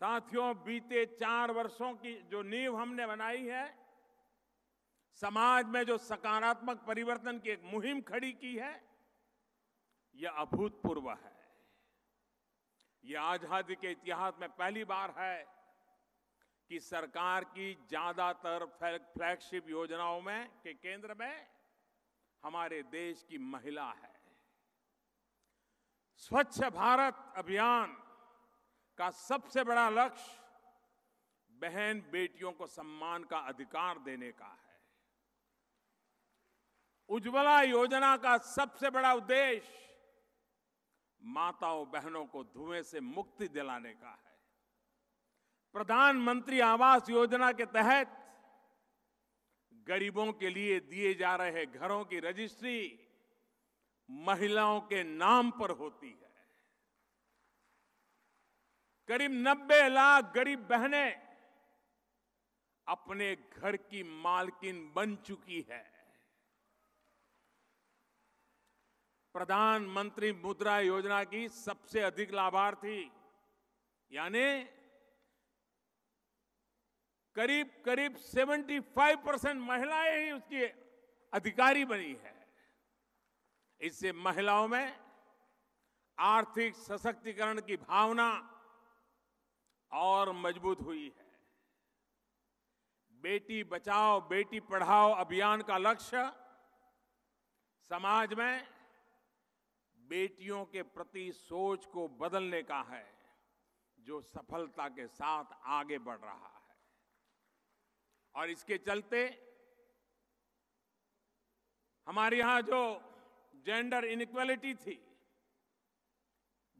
साथियों बीते चार वर्षों की जो नींव हमने बनाई है समाज में जो सकारात्मक परिवर्तन की एक मुहिम खड़ी की है यह अभूतपूर्व है यह आजादी के इतिहास में पहली बार है कि सरकार की ज्यादातर फ्लैगशिप योजनाओं में के केंद्र में हमारे देश की महिला है स्वच्छ भारत अभियान का सबसे बड़ा लक्ष्य बहन बेटियों को सम्मान का अधिकार देने का है उज्ज्वला योजना का सबसे बड़ा उद्देश्य माताओं बहनों को धुएं से मुक्ति दिलाने का है प्रधानमंत्री आवास योजना के तहत गरीबों के लिए दिए जा रहे घरों की रजिस्ट्री महिलाओं के नाम पर होती है करीब 90 लाख गरीब बहनें अपने घर की मालकिन बन चुकी है प्रधानमंत्री मुद्रा योजना की सबसे अधिक लाभार्थी यानी करीब करीब 75 परसेंट महिलाएं ही उसकी अधिकारी बनी है इससे महिलाओं में आर्थिक सशक्तिकरण की भावना और मजबूत हुई है बेटी बचाओ बेटी पढ़ाओ अभियान का लक्ष्य समाज में बेटियों के प्रति सोच को बदलने का है जो सफलता के साथ आगे बढ़ रहा है और इसके चलते हमारे यहां जो जेंडर इनक्वालिटी थी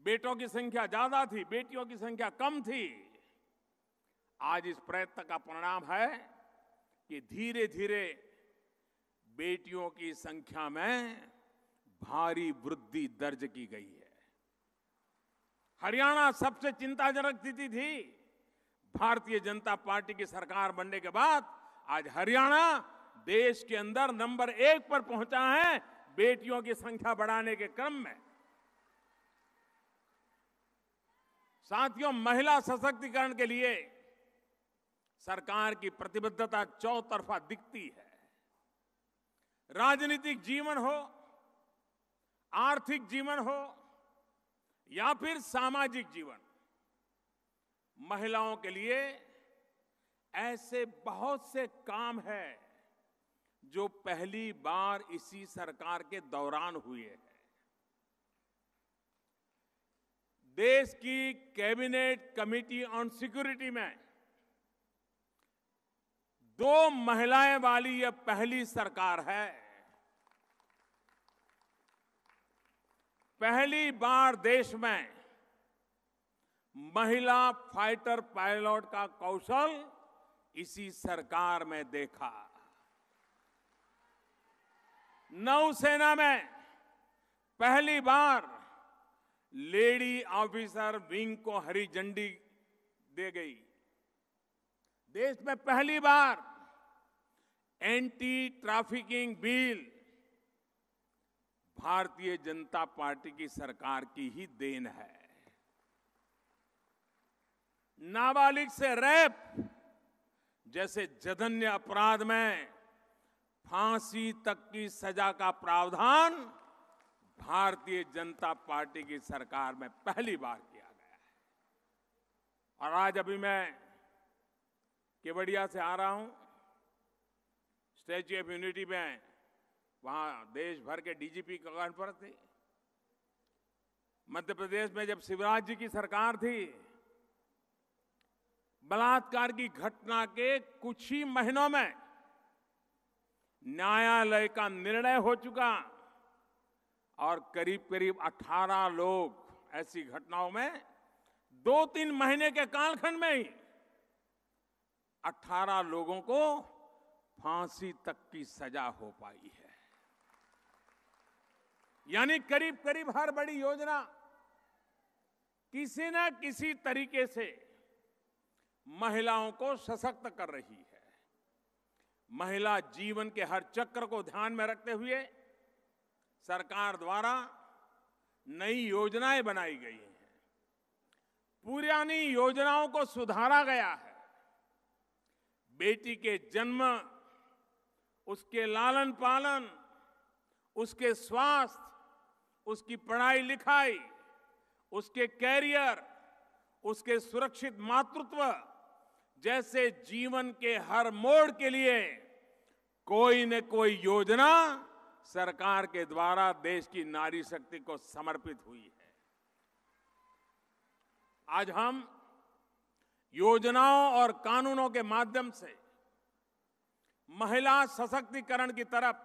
बेटों की संख्या ज्यादा थी बेटियों की संख्या कम थी आज इस प्रयत्न का परिणाम है कि धीरे धीरे बेटियों की संख्या में भारी वृद्धि दर्ज की गई है हरियाणा सबसे चिंताजनक स्थिति थी भारतीय जनता पार्टी की सरकार बनने के बाद आज हरियाणा देश के अंदर नंबर एक पर पहुंचा है बेटियों की संख्या बढ़ाने के क्रम में साथियों महिला सशक्तिकरण के लिए सरकार की प्रतिबद्धता चौतरफा दिखती है राजनीतिक जीवन हो आर्थिक जीवन हो या फिर सामाजिक जीवन महिलाओं के लिए ऐसे बहुत से काम हैं जो पहली बार इसी सरकार के दौरान हुए हैं देश की कैबिनेट कमेटी ऑन सिक्योरिटी में दो महिलाएं वाली यह पहली सरकार है पहली बार देश में महिला फाइटर पायलट का कौशल इसी सरकार में देखा नौसेना में पहली बार लेडी ऑफिसर विंग को हरी झंडी दे गई देश में पहली बार एंटी ट्रैफिकिंग बिल भारतीय जनता पार्टी की सरकार की ही देन है नाबालिग से रैप जैसे जघन्य अपराध में फांसी तक की सजा का प्रावधान भारतीय जनता पार्टी की सरकार में पहली बार किया गया है और आज अभी मैं केवड़िया से आ रहा हूं स्टैच्यू ऑफ यूनिटी में वहां देश भर के डीजीपी की कॉन्फ्रेंस थी मध्य प्रदेश में जब शिवराज जी की सरकार थी बलात्कार की घटना के कुछ ही महीनों में न्यायालय का निर्णय हो चुका और करीब करीब 18 लोग ऐसी घटनाओं में दो तीन महीने के कालखंड में ही 18 लोगों को फांसी तक की सजा हो पाई है यानी करीब करीब हर बड़ी योजना किसी न किसी तरीके से महिलाओं को सशक्त कर रही है महिला जीवन के हर चक्र को ध्यान में रखते हुए सरकार द्वारा नई योजनाएं बनाई गई हैं पुरानी योजनाओं को सुधारा गया है बेटी के जन्म उसके लालन पालन उसके स्वास्थ्य उसकी पढ़ाई लिखाई उसके कैरियर उसके सुरक्षित मातृत्व जैसे जीवन के हर मोड़ के लिए कोई न कोई योजना सरकार के द्वारा देश की नारी शक्ति को समर्पित हुई है आज हम योजनाओं और कानूनों के माध्यम से महिला सशक्तिकरण की तरफ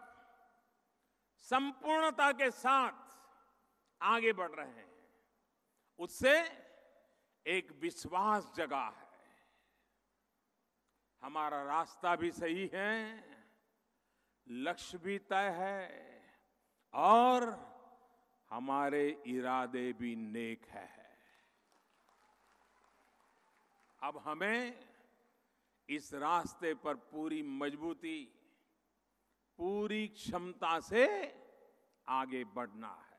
संपूर्णता के साथ आगे बढ़ रहे हैं उससे एक विश्वास जगा है हमारा रास्ता भी सही है लक्ष्य भी तय है और हमारे इरादे भी नेक है अब हमें इस रास्ते पर पूरी मजबूती पूरी क्षमता से आगे बढ़ना है